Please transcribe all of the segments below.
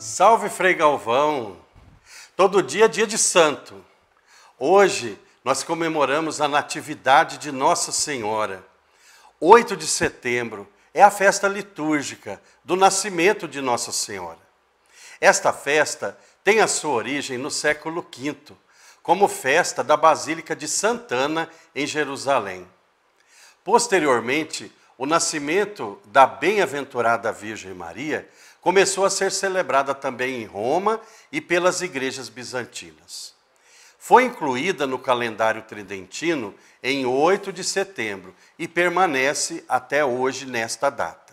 Salve Frei Galvão! Todo dia é dia de santo. Hoje nós comemoramos a Natividade de Nossa Senhora. 8 de setembro é a festa litúrgica do nascimento de Nossa Senhora. Esta festa tem a sua origem no século V, como festa da Basílica de Santana, em Jerusalém. Posteriormente, o nascimento da bem-aventurada Virgem Maria começou a ser celebrada também em Roma e pelas igrejas bizantinas. Foi incluída no calendário tridentino em 8 de setembro e permanece até hoje nesta data.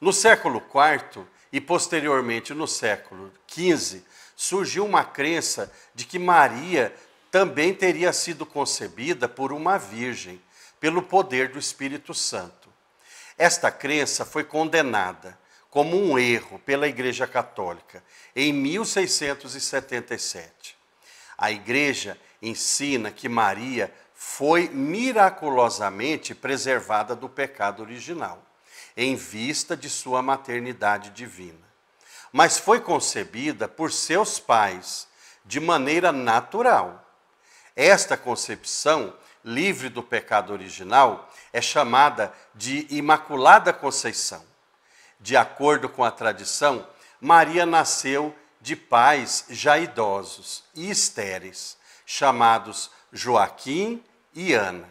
No século IV e posteriormente no século XV, surgiu uma crença de que Maria também teria sido concebida por uma virgem, pelo poder do Espírito Santo. Esta crença foi condenada como um erro pela Igreja Católica em 1677. A Igreja ensina que Maria foi miraculosamente preservada do pecado original, em vista de sua maternidade divina. Mas foi concebida por seus pais de maneira natural. Esta concepção livre do pecado original, é chamada de Imaculada Conceição. De acordo com a tradição, Maria nasceu de pais já idosos e estéreis, chamados Joaquim e Ana.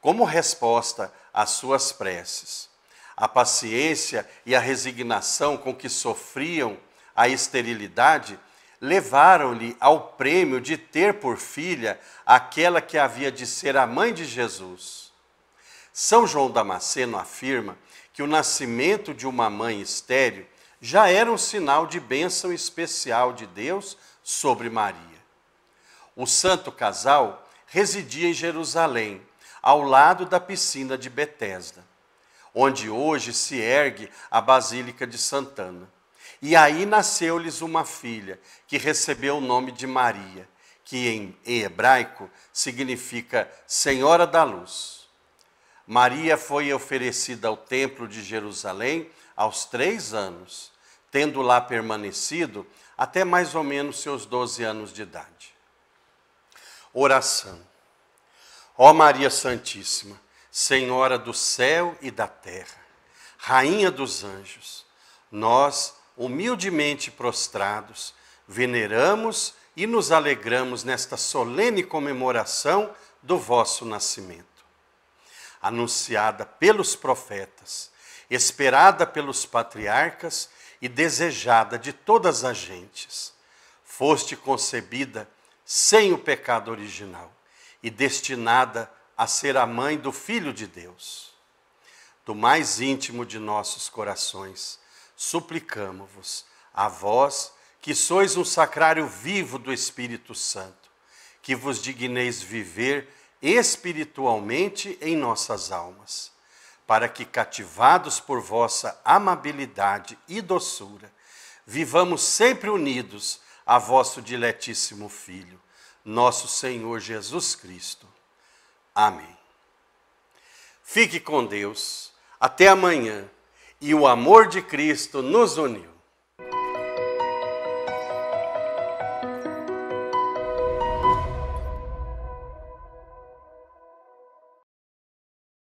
Como resposta às suas preces, a paciência e a resignação com que sofriam a esterilidade levaram-lhe ao prêmio de ter por filha aquela que havia de ser a mãe de Jesus. São João Damasceno afirma que o nascimento de uma mãe estéril já era um sinal de bênção especial de Deus sobre Maria. O santo casal residia em Jerusalém, ao lado da piscina de Betesda, onde hoje se ergue a Basílica de Santana. E aí nasceu-lhes uma filha, que recebeu o nome de Maria, que em hebraico significa Senhora da Luz. Maria foi oferecida ao templo de Jerusalém aos três anos, tendo lá permanecido até mais ou menos seus doze anos de idade. Oração. Ó Maria Santíssima, Senhora do céu e da terra, Rainha dos anjos, nós humildemente prostrados, veneramos e nos alegramos nesta solene comemoração do vosso nascimento. Anunciada pelos profetas, esperada pelos patriarcas e desejada de todas as gentes, foste concebida sem o pecado original e destinada a ser a mãe do Filho de Deus. Do mais íntimo de nossos corações, suplicamos-vos, a vós, que sois um sacrário vivo do Espírito Santo, que vos digneis viver espiritualmente em nossas almas, para que, cativados por vossa amabilidade e doçura, vivamos sempre unidos a vosso diletíssimo Filho, nosso Senhor Jesus Cristo. Amém. Fique com Deus. Até amanhã e o amor de Cristo nos uniu.